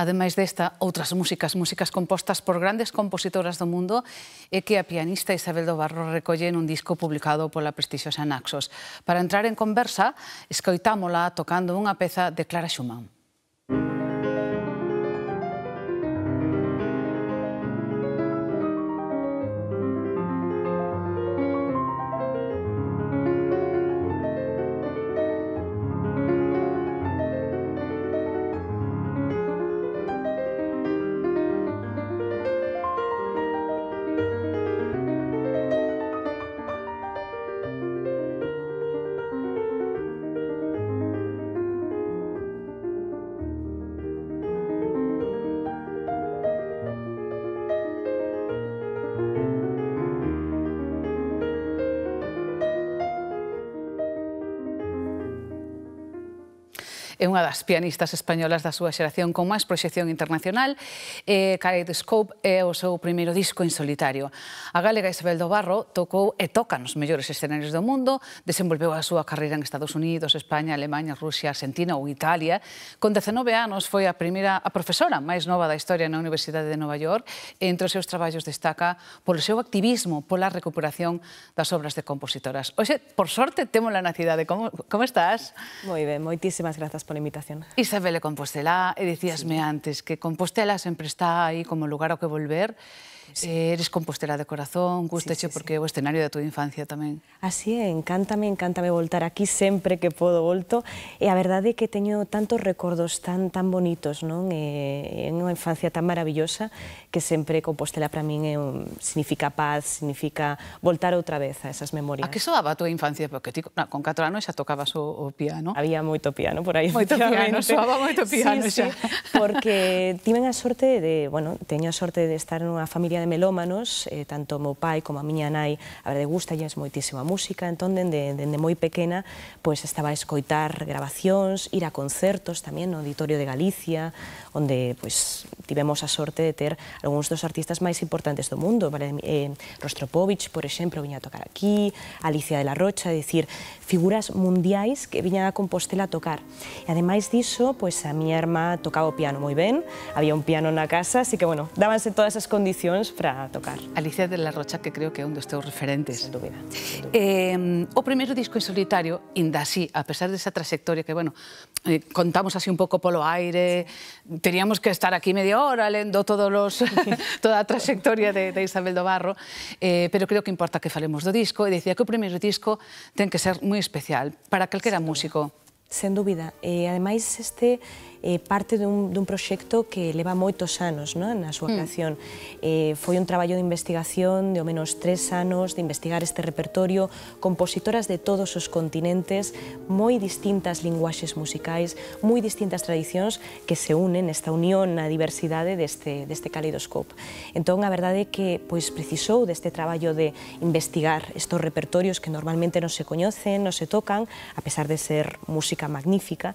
ademais desta, outras músicas, músicas compostas por grandes compositoras do mundo, e que a pianista Isabel do Barro recolle nun disco publicado pola prestixosa Naxos. Para entrar en conversa, escoitámola tocando unha peza de Clara Schumann. é unha das pianistas españolas da súa xeración con máis proxección internacional. Eh, Kaleidoscope é o seu primeiro disco en solitario. A galega Isabel do Barro tocou e toca nos mellores escenarios do mundo, desenvolveu a súa carreira en Estados Unidos, España, Alemanha, Rusia, Argentina ou Italia. Con 19 anos foi a primeira a profesora máis nova da historia na Universidade de Nova York. Entre os seus traballos destaca polo seu activismo pola recuperación das obras de compositoras. Oxe, por sorte, temos la na cidade. Como, como estás? Moi ben, moitísimas grazas por imitación. invitación. Isabel de Compostela, e eh, dicíasme sí. antes que Compostela sempre está aí como lugar ao que volver. Sí. Eh, eres compostela de corazón, gustache sí, sí, porque sí. o escenario da túa infancia tamén. Así é, encántame, encántame voltar aquí sempre que podo volto. E a verdade é que teño tantos recordos tan tan bonitos, non? E, en unha infancia tan maravillosa que sempre Compostela para min é un, significa paz, significa voltar outra vez a esas memorias. A que soaba a túa infancia? Porque ti, con 4 anos xa tocabas o, o piano. Había moito piano por aí. Moito moito piano, soaba moito piano sí, xa. Sí, porque tiven a sorte de, bueno, teño a sorte de estar nunha familia de melómanos, eh, tanto meu pai como a miña nai, a verdade, gustalles moitísima música, entón, dende, dende moi pequena, pois estaba a escoitar grabacións, ir a concertos tamén no Auditorio de Galicia, onde, pois, tivemos a sorte de ter algúns dos artistas máis importantes do mundo, vale? eh, Rostropovich, por exemplo, viña a tocar aquí, Alicia de la Rocha, é dicir, figuras mundiais que viñan a Compostela a tocar. E además de pues a mi hermana tocaba o piano muy bien. había un piano en la casa, así que, bueno, dábanse todas esas condiciones para tocar. Alicia de la Rocha, que creo que é un dos teus referentes. Em, o primeiro disco en solitario, inda así, a pesar de esa trayectoria que, bueno, eh, contamos así un por polo aire, teníamos que estar aquí media hora lendo todos los, toda a trayectoria de, Isabel do Barro, eh, pero creo que importa que falemos do disco, e decía que o primer disco tiene que ser muy especial para era músico. Sen dúbida. E, ademais, este eh, parte dun, dun proxecto que leva moitos anos non? na súa mm. creación. Mm. foi un traballo de investigación de ao menos tres anos de investigar este repertorio, compositoras de todos os continentes, moi distintas linguaxes musicais, moi distintas tradicións que se unen esta unión na diversidade deste, deste caleidoscope. Entón, a verdade é que pois, precisou deste traballo de investigar estos repertorios que normalmente non se coñecen, non se tocan, a pesar de ser música música magnífica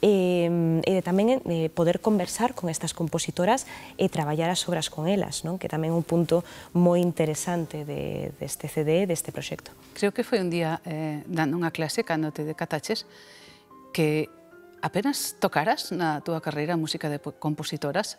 eh, e, e tamén eh, poder conversar con estas compositoras e traballar as obras con elas, non? que tamén é un punto moi interesante de, deste CD, deste proxecto. Creo que foi un día eh, dando unha clase cando te decataches que apenas tocaras na túa carreira música de compositoras,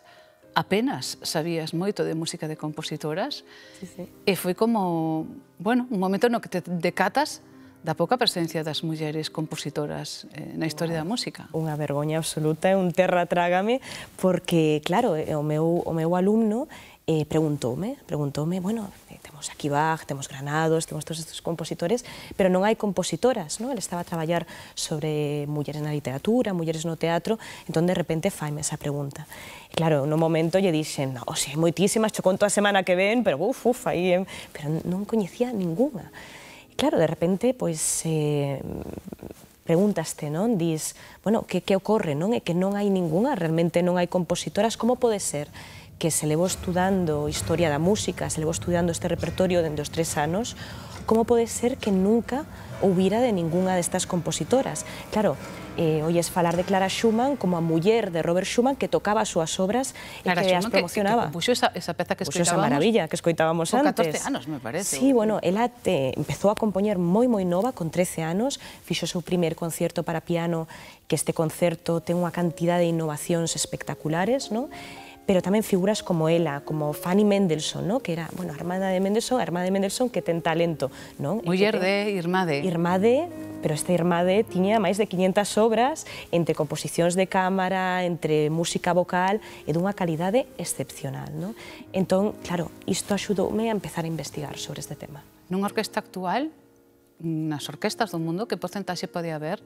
apenas sabías moito de música de compositoras, sí, sí. e foi como, bueno, un momento no que te decatas da pouca presencia das mulleres compositoras eh, na historia da música. Unha vergoña absoluta, un terra trágame, porque, claro, eh, o meu, o meu alumno eh, preguntoume, preguntoume, bueno, eh, temos aquí Bach, temos Granados, temos todos estes compositores, pero non hai compositoras, non? Ele estaba a traballar sobre mulleres na literatura, mulleres no teatro, entón de repente faime esa pregunta. E claro, no momento lle dixen, no, o sea, hai moitísimas, cho conto a semana que ven, pero uf, uf, aí, eh? pero non coñecía ninguna claro, de repente, pois, eh, preguntaste, non? Dis, bueno, que, que ocorre, non? É que non hai ningunha, realmente non hai compositoras, como pode ser? que se levou estudando historia da música, se levou estudando este repertorio dende os tres anos, ¿cómo pode ser que nunca houbira de ningunha destas compositoras? Claro, eh, oyes falar de Clara Schumann como a muller de Robert Schumann que tocaba as súas obras Clara e que Schumann as promocionaba. Clara Schumann que, que, puxo esa, esa peza que escoitábamos. Puxo esa maravilla que escoitábamos con antes. Con 14 anos, me parece. Sí, bueno, ela te, eh, empezou a compoñer moi, moi nova, con 13 anos, fixo seu primer concerto para piano, que este concerto ten unha cantidad de innovacións espectaculares, non? pero tamén figuras como ela, como Fanny Mendelssohn, ¿no? que era, bueno, a hermana de Mendelssohn, a hermana de Mendelssohn que ten talento. ¿no? Muller de Irmade. Irmade, pero esta Irmade tiña máis de 500 obras entre composicións de cámara, entre música vocal e dunha calidade excepcional. ¿no? Entón, claro, isto axudoume a empezar a investigar sobre este tema. Nun orquesta actual, nas orquestas do mundo, que porcentaxe pode haber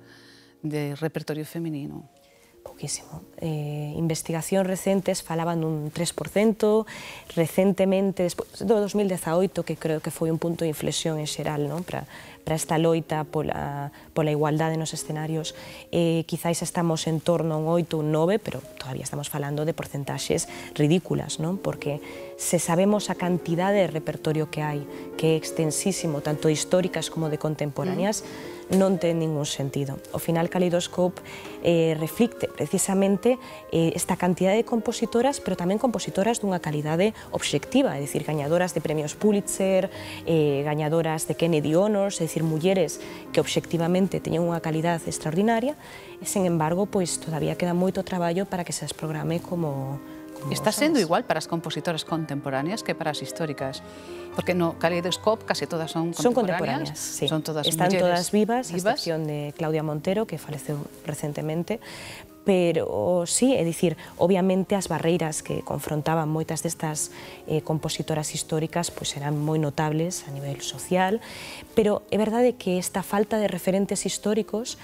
de repertorio feminino? poquísimo. Eh, investigacións recentes falaban dun 3%, recentemente, despois do 2018, que creo que foi un punto de inflexión en xeral, non? Para, para esta loita pola, pola igualdade nos escenarios, eh, quizáis estamos en torno a un 8 ou un 9, pero todavía estamos falando de porcentaxes ridículas, non? Porque se sabemos a cantidade de repertorio que hai, que é extensísimo, tanto históricas como de contemporáneas, mm. non ten ningún sentido. O final, Calidoscope eh, reflicte precisamente eh, esta cantidade de compositoras, pero tamén compositoras dunha calidade obxectiva, é dicir, gañadoras de premios Pulitzer, eh, gañadoras de Kennedy Honors, é dicir, mulleres que obxectivamente teñen unha calidade extraordinaria, e, sen embargo, pois, todavía queda moito traballo para que se as programe como Está siendo igual para las compositoras contemporáneas que para las históricas, porque no Caleidoscope casi todas son contemporáneas. Son contemporáneas, sí. Son todas Están todas vivas, vivas, a excepción de Claudia Montero, que falleció recientemente. pero sí, es decir, obviamente las barreras que confrontaban muchas de estas eh, compositoras históricas pues eran muy notables a nivel social, pero es verdad que esta falta de referentes históricos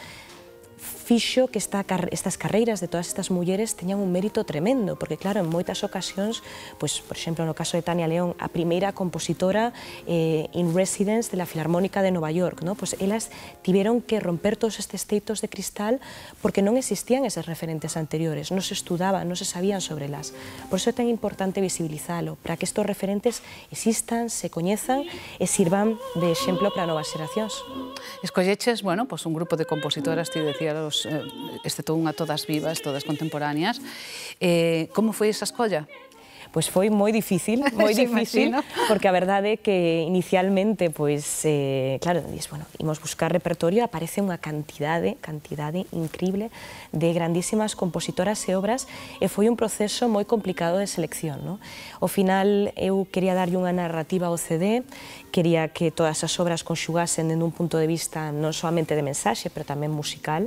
fixo que esta, estas carreiras de todas estas mulleres teñan un mérito tremendo, porque claro, en moitas ocasións, pois, por exemplo, no caso de Tania León, a primeira compositora eh, in residence de la Filarmónica de Nova York, ¿no? pois elas tiveron que romper todos estes teitos de cristal porque non existían eses referentes anteriores, non se estudaban, non se sabían sobre elas. Por iso é tan importante visibilizalo, para que estes referentes existan, se coñezan e sirvan de exemplo para novas xeracións. Escolleches, bueno, pois un grupo de compositoras, ti decir que os, excepto eh, unha todas vivas, todas contemporáneas. Eh, como foi esa escolla? pues foi moi difícil, moi difícil, porque a verdade é que inicialmente, pois, eh, claro, dices, bueno, imos buscar repertorio, aparece unha cantidade, cantidade increíble de grandísimas compositoras e obras, e foi un proceso moi complicado de selección, no? O final, eu quería darlle unha narrativa ao CD, quería que todas as obras conxugasen dende un punto de vista non solamente de mensaxe, pero tamén musical,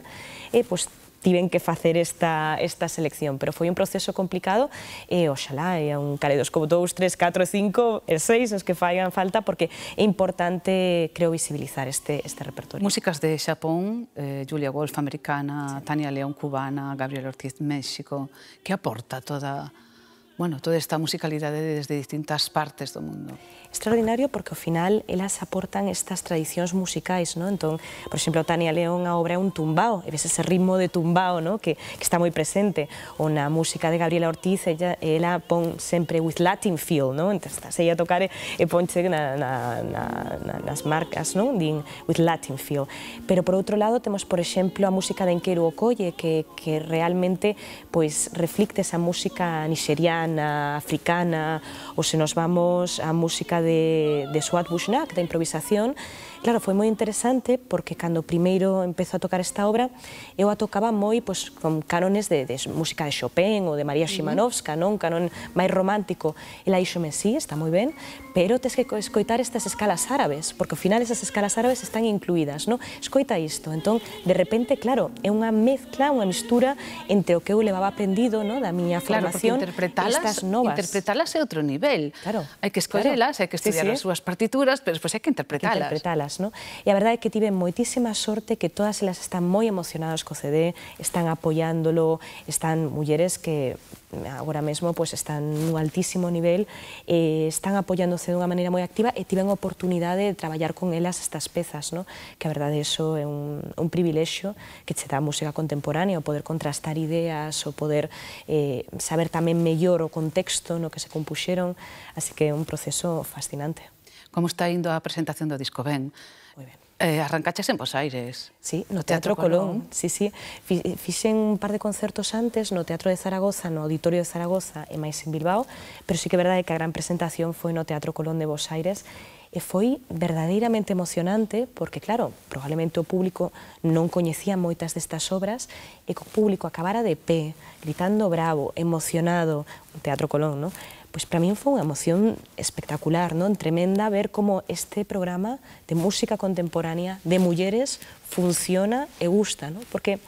e, pois, tiven que hacer esta, esta selección, pero fue un proceso complicado e oxalá e un caleidoscopo 2, 3, 4, 5 el 6 los que faigan falta porque es importante, creo, visibilizar este, este repertorio. Músicas de Japón... Eh, Julia Wolf americana, Tania León cubana, Gabriel Ortiz México, que aporta toda bueno, toda esta musicalidade desde distintas partes do mundo. Extraordinario porque ao final elas aportan estas tradicións musicais, ¿no? Entón, por exemplo, Tania León a obra é un tumbao, e ves ese ritmo de tumbao, ¿no? que, que está moi presente. Ou na música de Gabriela Ortiz, ella, ela pon sempre with Latin feel, ¿no? Entón, estás aí a tocar e, e ponche na, na, na, na, nas marcas, ¿no? Din with Latin feel. Pero por outro lado, temos, por exemplo, a música de Enqueru Okoye, que, que realmente pois, reflicte esa música nixeriana, africana, o si nos vamos a música de, de Swat Bushnak, de improvisación, Claro, foi moi interesante porque cando primeiro empezo a tocar esta obra, eu a tocaba moi pois, con cánones de, de música de Chopin ou de María Shimanovska, non? Canón máis romántico. E la si, sí, está moi ben, pero tens que escoitar estas escalas árabes, porque ao final esas escalas árabes están incluídas, non? Escoita isto. Entón, de repente, claro, é unha mezcla, unha mistura entre o que eu levaba aprendido, non? Da miña formación, claro, estas novas. Interpretalas é outro nivel. Claro. Hai que escollelas, claro. hai que estudiar sí, sí. as súas partituras, pero despois hai que interpretalas. Que interpretalas Y la verdad es que tienen muchísima suerte, que todas ellas están muy emocionadas con CD, están apoyándolo, están mujeres que ahora mismo pues, están un altísimo nivel, eh, están apoyándose de una manera muy activa y tienen oportunidad de trabajar con ellas estas piezas. ¿no? que la verdad eso es un, privilegio que se da música contemporánea, o poder contrastar ideas, o poder eh, saber también mejor o contexto en lo que se compusieron. así que un proceso fascinante. como está indo a presentación do disco Ben. Moi ben. Eh, arrancaches en Bos Aires. Sí, no Teatro, Teatro Colón. Colón. Sí, sí. Eh, fixen un par de concertos antes no Teatro de Zaragoza, no Auditorio de Zaragoza e máis en Bilbao, pero sí que é verdade que a gran presentación foi no Teatro Colón de Bos Aires e foi verdadeiramente emocionante porque, claro, probablemente o público non coñecía moitas destas obras e o público acabara de pé, gritando bravo, emocionado, o Teatro Colón, non? pues para mí fue una emoción espectacular, ¿no? tremenda ver cómo este programa de música contemporánea de mujeres funciona y gusta, ¿no? porque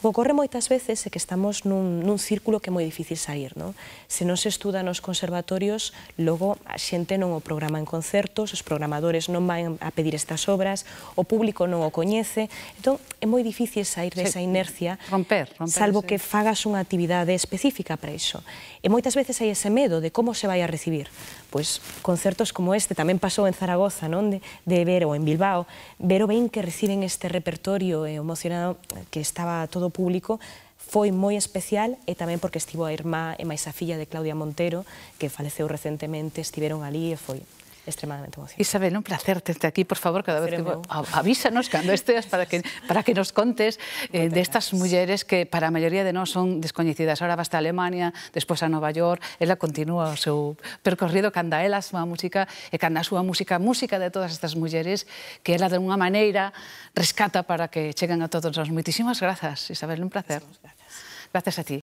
O que ocorre moitas veces é que estamos nun, nun círculo que é moi difícil sair. Non? Se non se estuda nos conservatorios, logo a xente non o programa en concertos, os programadores non van a pedir estas obras, o público non o coñece. Entón, é moi difícil sair desa inercia, sí, romper, romper, salvo sí. que fagas unha actividade específica para iso. E moitas veces hai ese medo de como se vai a recibir pois, concertos como este, tamén pasou en Zaragoza, non? De, de ver, ou en Bilbao, ver o ben que reciben este repertorio e eh, emocionado que estaba todo público, foi moi especial e tamén porque estivo a irmá e máis a filla de Claudia Montero, que faleceu recentemente, estiveron ali e foi extremadamente emocionante. Isabel, un placer tenerte aquí, por favor, cada vez que... Avísanos cando estés para que, para que nos contes eh, de estas mulleres que para a maioría de nós son descoñecidas. Ahora basta a Alemania, despois a Nova York, ela continúa o seu percorrido canda ela a súa música e canda a súa música, música de todas estas mulleres que ela de unha maneira rescata para que cheguen a todos nós. Moitísimas grazas, Isabel, un placer. Gracias a ti.